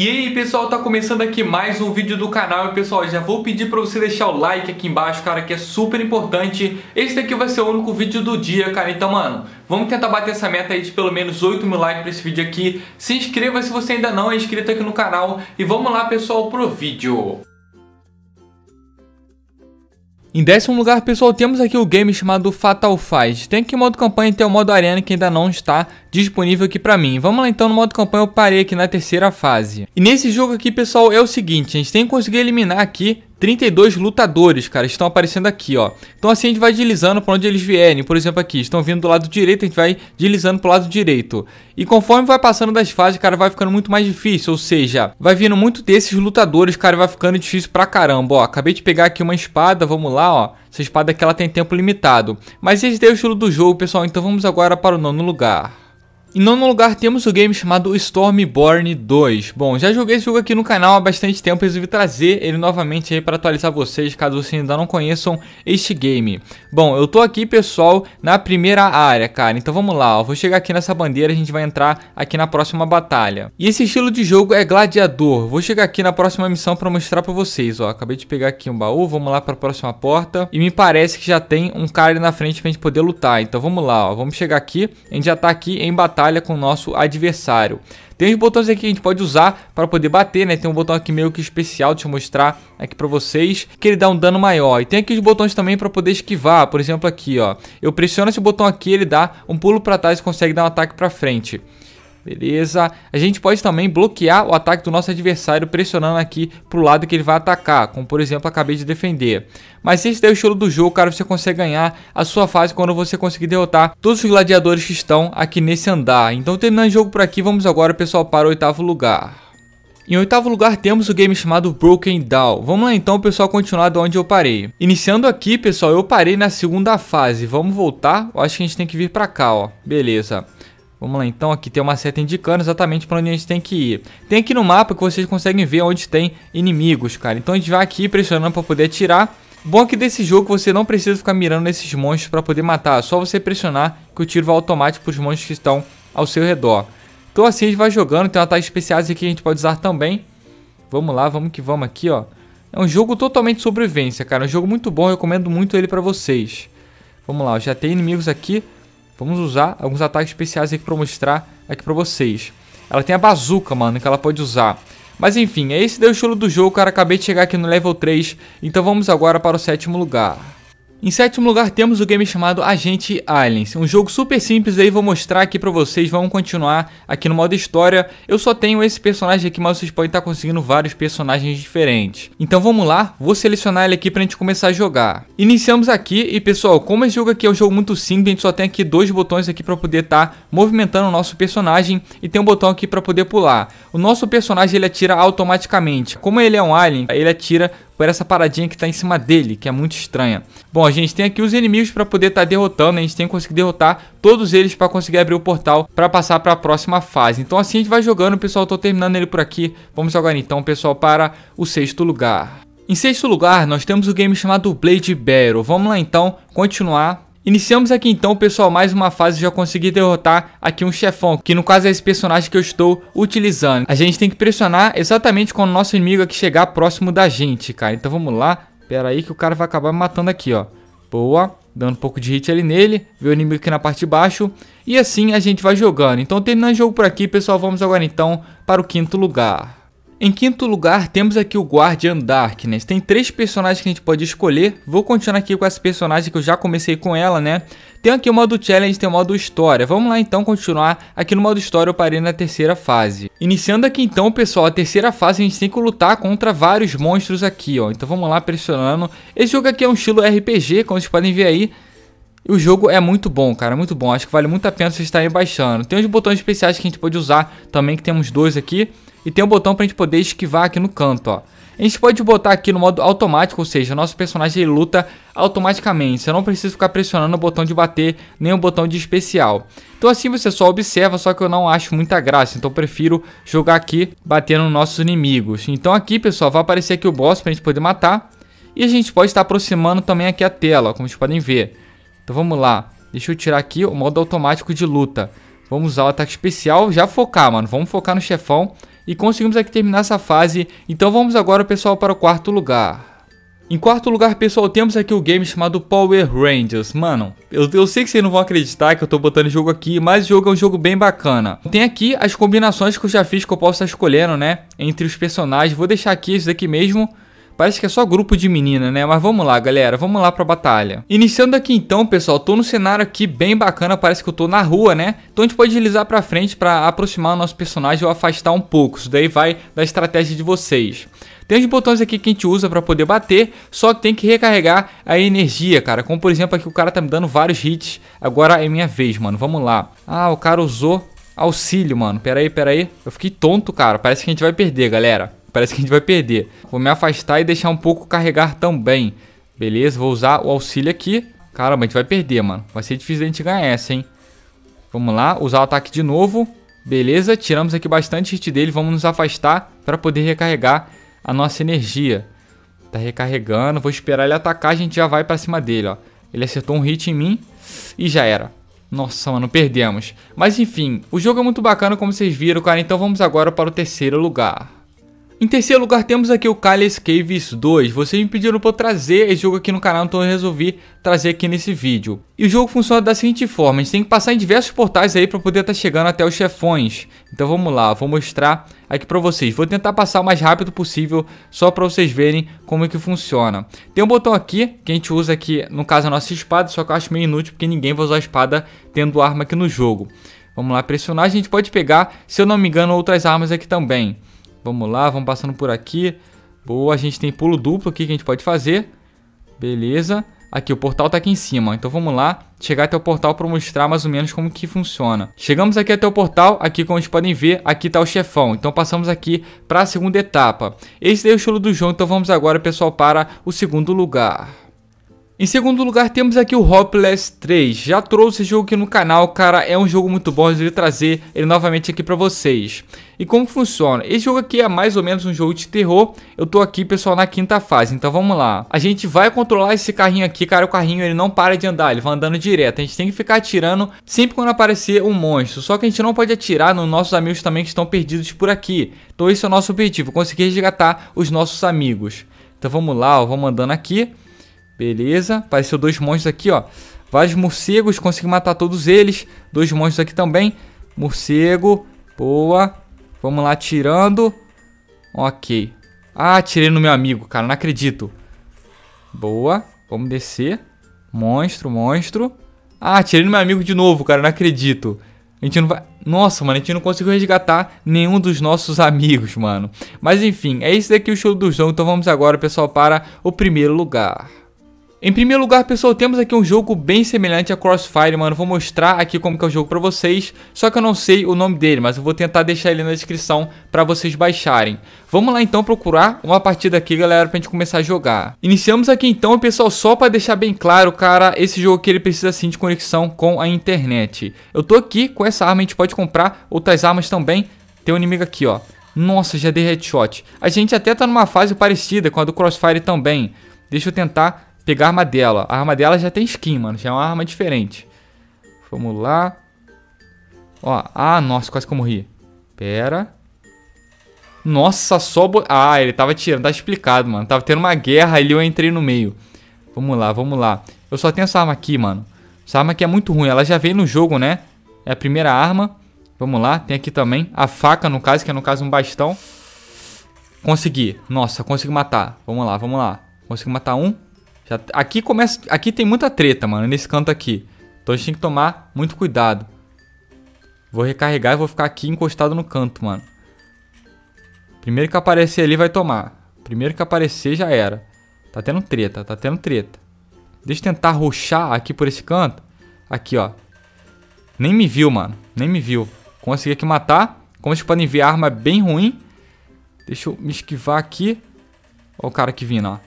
E aí pessoal, tá começando aqui mais um vídeo do canal e pessoal, já vou pedir pra você deixar o like aqui embaixo, cara, que é super importante. Esse daqui vai ser o único vídeo do dia, cara, então mano, vamos tentar bater essa meta aí de pelo menos 8 mil likes pra esse vídeo aqui. Se inscreva se você ainda não é inscrito aqui no canal e vamos lá pessoal pro vídeo. Em décimo lugar, pessoal, temos aqui o game chamado Fatal Fight. Tem aqui o modo campanha e tem o modo arena que ainda não está disponível aqui pra mim. Vamos lá então no modo campanha, eu parei aqui na terceira fase. E nesse jogo aqui, pessoal, é o seguinte, a gente tem que conseguir eliminar aqui 32 lutadores, cara, estão aparecendo aqui, ó. Então assim a gente vai deslizando para onde eles vierem. Por exemplo, aqui, estão vindo do lado direito, a gente vai deslizando para o lado direito. E conforme vai passando das fases, cara, vai ficando muito mais difícil, ou seja, vai vindo muito desses lutadores, cara, vai ficando difícil pra caramba, ó. Acabei de pegar aqui uma espada, vamos lá, ó. Essa espada que ela tem tempo limitado. Mas esse daí é o estilo do jogo, pessoal, então vamos agora para o nono lugar. Em nono lugar temos o game chamado Stormborn 2. Bom, já joguei esse jogo aqui no canal há bastante tempo e resolvi trazer ele novamente aí para atualizar vocês, caso vocês ainda não conheçam este game. Bom, eu tô aqui, pessoal, na primeira área, cara. Então vamos lá, ó. vou chegar aqui nessa bandeira, a gente vai entrar aqui na próxima batalha. E esse estilo de jogo é gladiador. Vou chegar aqui na próxima missão para mostrar para vocês, ó. Acabei de pegar aqui um baú, vamos lá para a próxima porta. E me parece que já tem um cara ali na frente pra gente poder lutar. Então vamos lá, ó. Vamos chegar aqui, a gente já tá aqui em batalha batalha com o nosso adversário. Tem os botões aqui que a gente pode usar para poder bater, né? Tem um botão aqui meio que especial, deixa eu mostrar aqui para vocês, que ele dá um dano maior. E tem aqui os botões também para poder esquivar, por exemplo aqui, ó. Eu pressiono esse botão aqui, ele dá um pulo para trás e consegue dar um ataque para frente. Beleza. A gente pode também bloquear o ataque do nosso adversário pressionando aqui pro lado que ele vai atacar, como por exemplo acabei de defender. Mas esse daí é o estilo do jogo, cara, você consegue ganhar a sua fase quando você conseguir derrotar todos os gladiadores que estão aqui nesse andar. Então terminando o jogo por aqui, vamos agora pessoal para o oitavo lugar. Em oitavo lugar temos o game chamado Broken Down. Vamos lá então pessoal continuar de onde eu parei. Iniciando aqui pessoal, eu parei na segunda fase. Vamos voltar? Eu acho que a gente tem que vir pra cá ó. Beleza. Vamos lá, então aqui tem uma seta indicando exatamente para onde a gente tem que ir. Tem aqui no mapa que vocês conseguem ver onde tem inimigos, cara. Então a gente vai aqui pressionando para poder atirar. Bom que desse jogo você não precisa ficar mirando nesses monstros para poder matar. É só você pressionar que o tiro vai automático para os monstros que estão ao seu redor. Então assim a gente vai jogando. Tem ataques especiais aqui que a gente pode usar também. Vamos lá, vamos que vamos aqui, ó. É um jogo totalmente sobrevivência, cara. É um jogo muito bom, recomendo muito ele para vocês. Vamos lá, ó, já tem inimigos aqui. Vamos usar alguns ataques especiais aqui pra mostrar aqui pra vocês. Ela tem a bazuca, mano, que ela pode usar. Mas enfim, é esse deu o estilo do jogo, cara. Acabei de chegar aqui no level 3. Então vamos agora para o sétimo lugar. Em sétimo lugar temos o game chamado Agente Aliens, um jogo super simples aí vou mostrar aqui pra vocês, vamos continuar aqui no modo história. Eu só tenho esse personagem aqui, mas vocês podem estar conseguindo vários personagens diferentes. Então vamos lá, vou selecionar ele aqui pra gente começar a jogar. Iniciamos aqui e pessoal, como esse jogo aqui é um jogo muito simples, a gente só tem aqui dois botões aqui pra poder estar tá movimentando o nosso personagem e tem um botão aqui pra poder pular. O nosso personagem ele atira automaticamente, como ele é um alien, ele atira por essa paradinha que está em cima dele, que é muito estranha. Bom, a gente tem aqui os inimigos para poder estar tá derrotando, né? a gente tem que conseguir derrotar todos eles para conseguir abrir o portal para passar para a próxima fase. Então assim a gente vai jogando, pessoal, estou terminando ele por aqui. Vamos agora então, pessoal, para o sexto lugar. Em sexto lugar, nós temos o game chamado Blade Battle. Vamos lá então, continuar Iniciamos aqui então, pessoal, mais uma fase. Já consegui derrotar aqui um chefão, que no caso é esse personagem que eu estou utilizando. A gente tem que pressionar exatamente quando o nosso inimigo aqui chegar próximo da gente, cara. Então vamos lá. Pera aí que o cara vai acabar me matando aqui, ó. Boa. Dando um pouco de hit ali nele. Ver o inimigo aqui na parte de baixo. E assim a gente vai jogando. Então terminando o jogo por aqui, pessoal, vamos agora então para o quinto lugar. Em quinto lugar, temos aqui o Guardian Darkness. Tem três personagens que a gente pode escolher. Vou continuar aqui com essa personagem que eu já comecei com ela, né? Tem aqui o modo Challenge, tem o modo História. Vamos lá então continuar. Aqui no modo História eu parei na terceira fase. Iniciando aqui então, pessoal, a terceira fase a gente tem que lutar contra vários monstros aqui, ó. Então vamos lá pressionando. Esse jogo aqui é um estilo RPG, como vocês podem ver aí. E o jogo é muito bom, cara, muito bom. Acho que vale muito a pena vocês estarem baixando. Tem uns botões especiais que a gente pode usar também, que temos dois aqui. E tem um botão pra gente poder esquivar aqui no canto, ó. A gente pode botar aqui no modo automático, ou seja, nosso personagem luta automaticamente. Você não precisa ficar pressionando o botão de bater, nem o botão de especial. Então assim você só observa, só que eu não acho muita graça. Então eu prefiro jogar aqui batendo nos nossos inimigos. Então aqui, pessoal, vai aparecer aqui o boss pra gente poder matar. E a gente pode estar aproximando também aqui a tela, como vocês podem ver. Então vamos lá. Deixa eu tirar aqui o modo automático de luta. Vamos usar o ataque especial, já focar, mano. Vamos focar no chefão. E conseguimos aqui terminar essa fase. Então vamos agora, pessoal, para o quarto lugar. Em quarto lugar, pessoal, temos aqui o game chamado Power Rangers. Mano, eu, eu sei que vocês não vão acreditar que eu tô botando o jogo aqui, mas o jogo é um jogo bem bacana. Tem aqui as combinações que eu já fiz, que eu posso estar escolhendo, né? Entre os personagens. Vou deixar aqui esse daqui mesmo. Parece que é só grupo de menina, né? Mas vamos lá, galera. Vamos lá pra batalha. Iniciando aqui então, pessoal. Tô no cenário aqui bem bacana. Parece que eu tô na rua, né? Então a gente pode deslizar pra frente pra aproximar o nosso personagem ou afastar um pouco. Isso daí vai da estratégia de vocês. Tem os botões aqui que a gente usa para poder bater, só que tem que recarregar a energia, cara. Como por exemplo aqui o cara tá me dando vários hits. Agora é minha vez, mano. Vamos lá. Ah, o cara usou auxílio, mano. Pera aí, pera aí. Eu fiquei tonto, cara. Parece que a gente vai perder, galera. Parece que a gente vai perder. Vou me afastar e deixar um pouco carregar também. Beleza, vou usar o auxílio aqui. Caramba, a gente vai perder, mano. Vai ser difícil a gente ganhar essa, hein? Vamos lá, usar o ataque de novo. Beleza, tiramos aqui bastante hit dele. Vamos nos afastar para poder recarregar a nossa energia. Tá recarregando. Vou esperar ele atacar, a gente já vai para cima dele, ó. Ele acertou um hit em mim e já era. Nossa, mano, perdemos. Mas enfim, o jogo é muito bacana como vocês viram, cara. Então vamos agora para o terceiro lugar. Em terceiro lugar temos aqui o Kyle's Caves 2. Vocês me pediram para eu trazer esse jogo aqui no canal, então eu resolvi trazer aqui nesse vídeo. E o jogo funciona da seguinte forma, a gente tem que passar em diversos portais aí para poder estar tá chegando até os chefões. Então vamos lá, vou mostrar aqui para vocês. Vou tentar passar o mais rápido possível, só para vocês verem como é que funciona. Tem um botão aqui, que a gente usa aqui, no caso a nossa espada, só que eu acho meio inútil porque ninguém vai usar a espada tendo arma aqui no jogo. Vamos lá, pressionar, a gente pode pegar, se eu não me engano, outras armas aqui também. Vamos lá, vamos passando por aqui. Boa, a gente tem pulo duplo aqui que a gente pode fazer. Beleza. Aqui, o portal tá aqui em cima, então vamos lá chegar até o portal para mostrar mais ou menos como que funciona. Chegamos aqui até o portal, aqui como vocês podem ver, aqui tá o chefão, então passamos aqui para a segunda etapa. Esse daí é o estilo do jogo, então vamos agora pessoal para o segundo lugar. Em segundo lugar, temos aqui o Hopeless 3. Já trouxe esse jogo aqui no canal, cara. É um jogo muito bom, eu trazer ele novamente aqui pra vocês. E como funciona? Esse jogo aqui é mais ou menos um jogo de terror. Eu tô aqui, pessoal, na quinta fase. Então vamos lá. A gente vai controlar esse carrinho aqui, cara. O carrinho ele não para de andar, ele vai andando direto. A gente tem que ficar atirando sempre quando aparecer um monstro. Só que a gente não pode atirar nos nossos amigos também que estão perdidos por aqui. Então esse é o nosso objetivo, conseguir resgatar os nossos amigos. Então vamos lá, ó, vamos andando aqui. Beleza, apareceu tá, dois monstros aqui, ó. Vários morcegos, consegui matar todos eles. Dois monstros aqui também. Morcego, boa. Vamos lá, tirando. Ok. Ah, tirei no meu amigo, cara, não acredito. Boa, vamos descer. Monstro, monstro. Ah, tirei no meu amigo de novo, cara, não acredito. A gente não vai... Nossa, mano, a gente não conseguiu resgatar nenhum dos nossos amigos, mano. Mas enfim, é isso daqui o show do João. então vamos agora, pessoal, para o primeiro lugar. Em primeiro lugar, pessoal, temos aqui um jogo bem semelhante a Crossfire, mano. Vou mostrar aqui como que é o jogo pra vocês, só que eu não sei o nome dele, mas eu vou tentar deixar ele na descrição pra vocês baixarem. Vamos lá, então, procurar uma partida aqui, galera, pra gente começar a jogar. Iniciamos aqui, então, pessoal, só pra deixar bem claro, cara, esse jogo aqui, ele precisa, sim, de conexão com a internet. Eu tô aqui com essa arma, a gente pode comprar outras armas também. Tem um inimigo aqui, ó. Nossa, já dei headshot. A gente até tá numa fase parecida com a do Crossfire também. Deixa eu tentar pegar a arma dela. A arma dela já tem skin, mano. Já é uma arma diferente. Vamos lá. Ó, ah, nossa, quase que eu morri. Pera. Nossa, só... Bo... Ah, ele tava tirando, tá explicado, mano. Tava tendo uma guerra ali, eu entrei no meio. Vamos lá, vamos lá. Eu só tenho essa arma aqui, mano. Essa arma aqui é muito ruim, ela já veio no jogo, né? É a primeira arma. Vamos lá, tem aqui também a faca, no caso, que é no caso um bastão. Consegui. Nossa, consegui matar. Vamos lá, vamos lá. Consegui matar um. Já, aqui começa. Aqui tem muita treta, mano, nesse canto aqui. Então a gente tem que tomar muito cuidado. Vou recarregar e vou ficar aqui encostado no canto, mano. Primeiro que aparecer ali vai tomar. Primeiro que aparecer já era. Tá tendo treta, tá tendo treta. Deixa eu tentar ruxar aqui por esse canto. Aqui, ó. Nem me viu, mano. Nem me viu. Consegui aqui matar. Como vocês podem ver, a arma é bem ruim. Deixa eu me esquivar aqui. Olha o cara que vindo, ó.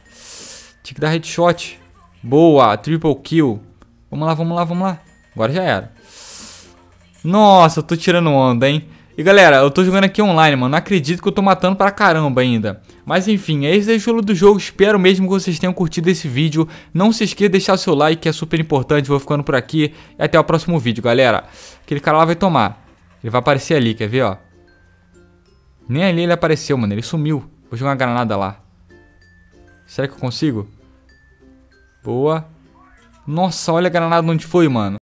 Tinha que dar headshot. Boa, triple kill. Vamos lá, vamos lá, vamos lá. Agora já era. Nossa, eu tô tirando onda, hein? E galera, eu tô jogando aqui online, mano. Não acredito que eu tô matando pra caramba ainda. Mas enfim, é esse o jogo do jogo. Espero mesmo que vocês tenham curtido esse vídeo. Não se esqueça de deixar o seu like, que é super importante. Vou ficando por aqui. E até o próximo vídeo, galera. Aquele cara lá vai tomar. Ele vai aparecer ali, quer ver, ó? Nem ali ele apareceu, mano. Ele sumiu. Vou jogar uma granada lá. Será que eu consigo? Boa. Nossa, olha a granada onde foi, mano.